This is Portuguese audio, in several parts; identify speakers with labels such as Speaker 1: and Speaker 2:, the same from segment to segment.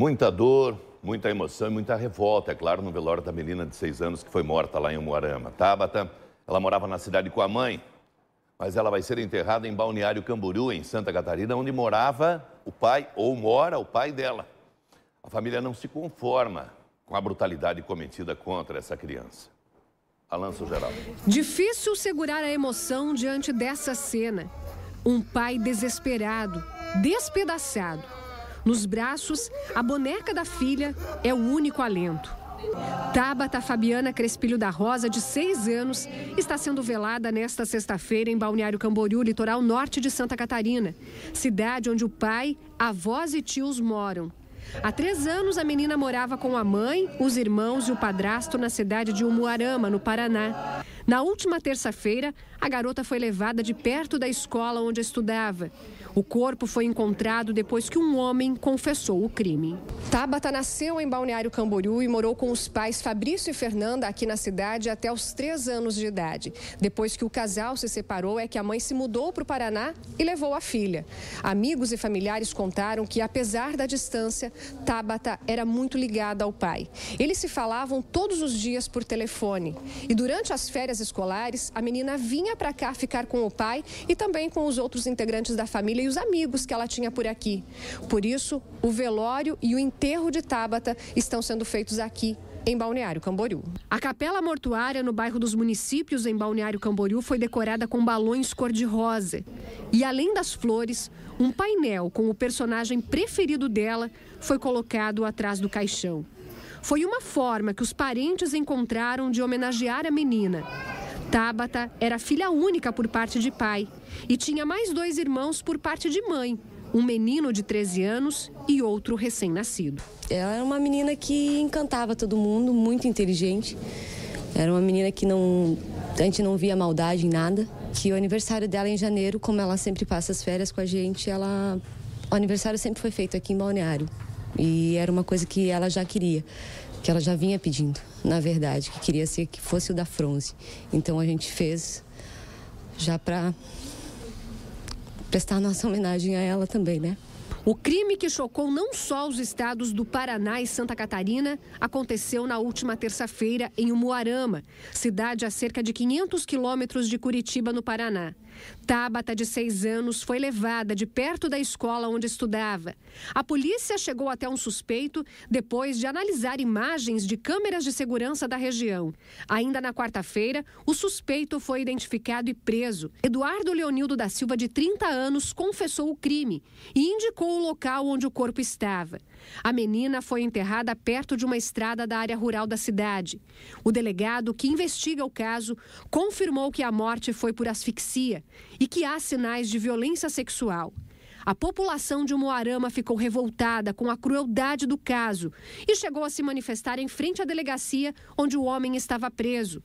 Speaker 1: Muita dor, muita emoção e muita revolta, é claro, no velório da menina de seis anos que foi morta lá em Umuarama. Tabata, ela morava na cidade com a mãe, mas ela vai ser enterrada em Balneário Camboriú, em Santa Catarina, onde morava o pai, ou mora o pai dela. A família não se conforma com a brutalidade cometida contra essa criança. Alanço geral. Difícil segurar a emoção diante dessa cena. Um pai desesperado, despedaçado nos braços, a boneca da filha é o único alento. Tabata Fabiana Crespilho da Rosa, de 6 anos, está sendo velada nesta sexta-feira em Balneário Camboriú, litoral norte de Santa Catarina, cidade onde o pai, avós e tios moram. Há três anos, a menina morava com a mãe, os irmãos e o padrasto na cidade de Umuarama, no Paraná. Na última terça-feira, a garota foi levada de perto da escola onde estudava. O corpo foi encontrado depois que um homem confessou o crime. Tabata nasceu em Balneário Camboriú e morou com os pais Fabrício e Fernanda aqui na cidade até os três anos de idade. Depois que o casal se separou, é que a mãe se mudou para o Paraná e levou a filha. Amigos e familiares contaram que, apesar da distância, Tabata era muito ligada ao pai. Eles se falavam todos os dias por telefone. E durante as férias escolares, a menina vinha para cá ficar com o pai e também com os outros integrantes da família e os amigos que ela tinha por aqui. Por isso, o velório e o enterro de Tabata estão sendo feitos aqui em Balneário Camboriú. A capela mortuária no bairro dos Municípios, em Balneário Camboriú, foi decorada com balões cor-de-rosa. E além das flores, um painel com o personagem preferido dela foi colocado atrás do caixão. Foi uma forma que os parentes encontraram de homenagear a menina Tabata era filha única por parte de pai e tinha mais dois irmãos por parte de mãe, um menino de 13 anos e outro recém-nascido.
Speaker 2: Ela era uma menina que encantava todo mundo, muito inteligente. Era uma menina que não, a gente não via maldade em nada. Que o aniversário dela é em janeiro, como ela sempre passa as férias com a gente, ela, o aniversário sempre foi feito aqui em Balneário. E era uma coisa que ela já queria, que ela já vinha pedindo, na verdade, que queria ser que fosse o da Fronze. Então a gente fez já para
Speaker 1: prestar nossa homenagem a ela também, né? O crime que chocou não só os estados do Paraná e Santa Catarina aconteceu na última terça-feira em Umuarama, cidade a cerca de 500 quilômetros de Curitiba, no Paraná. Tabata, de seis anos, foi levada de perto da escola onde estudava. A polícia chegou até um suspeito depois de analisar imagens de câmeras de segurança da região. Ainda na quarta-feira, o suspeito foi identificado e preso. Eduardo Leonildo da Silva, de 30 anos, confessou o crime e indicou o local onde o corpo estava. A menina foi enterrada perto de uma estrada da área rural da cidade. O delegado que investiga o caso confirmou que a morte foi por asfixia e que há sinais de violência sexual. A população de Moarama ficou revoltada com a crueldade do caso e chegou a se manifestar em frente à delegacia onde o homem estava preso.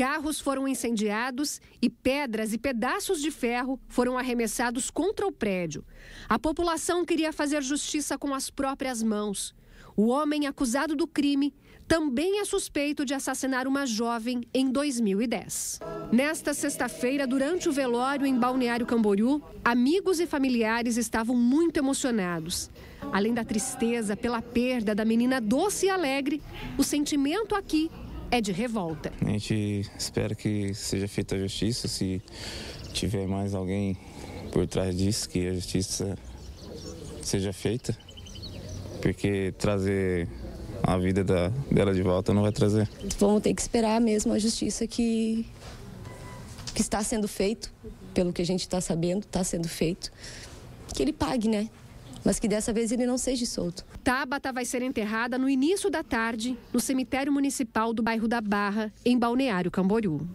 Speaker 1: Carros foram incendiados e pedras e pedaços de ferro foram arremessados contra o prédio. A população queria fazer justiça com as próprias mãos. O homem acusado do crime também é suspeito de assassinar uma jovem em 2010. Nesta sexta-feira, durante o velório em Balneário Camboriú, amigos e familiares estavam muito emocionados. Além da tristeza pela perda da menina doce e alegre, o sentimento aqui é de revolta.
Speaker 2: A gente espera que seja feita a justiça, se tiver mais alguém por trás disso, que a justiça seja feita, porque trazer a vida da, dela de volta não vai trazer. Vamos ter que esperar mesmo a justiça que, que está sendo feito, pelo que a gente está sabendo, está sendo feito, que ele pague,
Speaker 1: né? mas que dessa vez ele não seja solto. Tabata vai ser enterrada no início da tarde no cemitério municipal do bairro da Barra, em Balneário Camboriú.